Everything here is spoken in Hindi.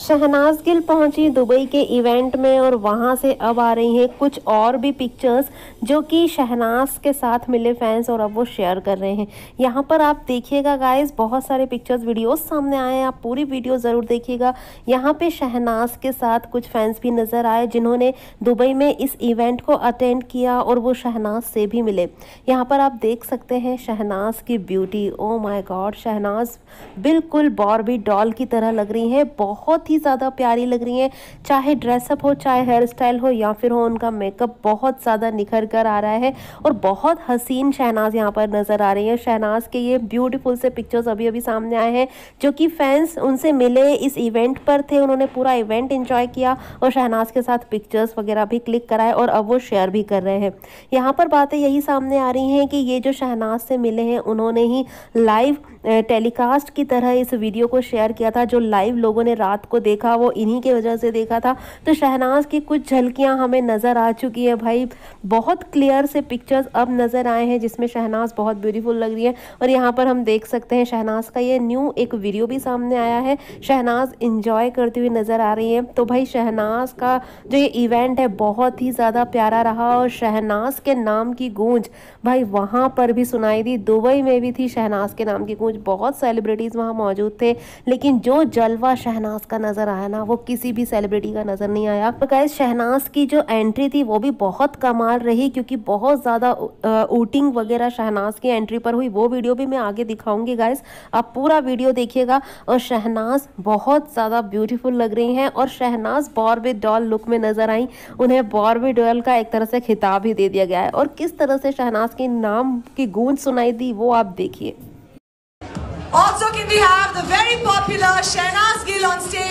शहनाज गिल पहुंची दुबई के इवेंट में और वहां से अब आ रही हैं कुछ और भी पिक्चर्स जो कि शहनाज के साथ मिले फैंस और अब वो शेयर कर रहे हैं यहाँ पर आप देखिएगा गाइस बहुत सारे पिक्चर्स वीडियोस सामने आए हैं आप पूरी वीडियो ज़रूर देखिएगा यहाँ पे शहनाज के साथ कुछ फैंस भी नज़र आए जिन्होंने दुबई में इस इवेंट को अटेंड किया और वो शहनाज से भी मिले यहाँ पर आप देख सकते हैं शहनाज की beauty oh my god Shehnaaz बिल्कुल बॉर्बी डॉल की तरह लग रही है बहुत ही ज़्यादा प्यारी लग रही हैं चाहे ड्रेसअप हो चाहे हेयर स्टाइल हो या फिर हो उनका मेकअप बहुत ज़्यादा निखर कर आ रहा है और बहुत हसीन शहनाज यहाँ पर नज़र आ रही है शहनाज के ये ब्यूटीफुल से पिक्चर्स अभी अभी सामने आए हैं जो कि फैंस उनसे मिले इस इवेंट पर थे उन्होंने पूरा इवेंट इन्जॉय किया और शहनाज के साथ पिक्चर्स वगैरह भी क्लिक कराए और अब वो शेयर भी कर रहे हैं यहाँ पर बातें यही सामने आ रही हैं कि ये जो शहनाज से मिले हैं उन्होंने ही लाइव टेलीकास्ट की तरह इस वीडियो को शेयर किया था जो लाइव लोगों ने रात को को देखा वो इन्हीं के वजह से देखा था तो शहनाज की कुछ झलकियां हमें नज़र आ चुकी है भाई बहुत क्लियर से पिक्चर्स अब नज़र आए हैं जिसमें शहनाज बहुत ब्यूटीफुल लग रही है और यहाँ पर हम देख सकते हैं शहनाज का ये न्यू एक वीडियो भी सामने आया है शहनाज इंजॉय करती हुई नज़र आ रही है तो भाई शहनाज का जो ये इवेंट है बहुत ही ज़्यादा प्यारा रहा और शहनाज के नाम की गूंज भाई वहाँ पर भी सुनाई दी दुबई में भी थी शहनाज के नाम की गूंज बहुत सेलिब्रिटीज़ वहाँ मौजूद थे लेकिन जो जलवा शहनाज का नजर आया ना वो किसी भी सेलिब्रिटी का नजर नहीं आया पर गाइज शहनाज की जो एंट्री थी वो भी बहुत कमाल रही क्योंकि बहुत ज्यादा ऊटिंग वगैरह शहनाज की एंट्री पर हुई वो वीडियो भी मैं आगे दिखाऊंगी गाइज आप पूरा वीडियो देखिएगा और शहनाज बहुत ज्यादा ब्यूटीफुल लग रही हैं और शहनाज बॉर्बे डॉल लुक में नजर आई उन्हें बॉर्बे डॉल का एक तरह से खिताब ही दे दिया गया है और किस तरह से शहनाज के नाम की गूंज सुनाई दी वो आप देखिए Also, can we have the very popular Shehnaz Gill on stage?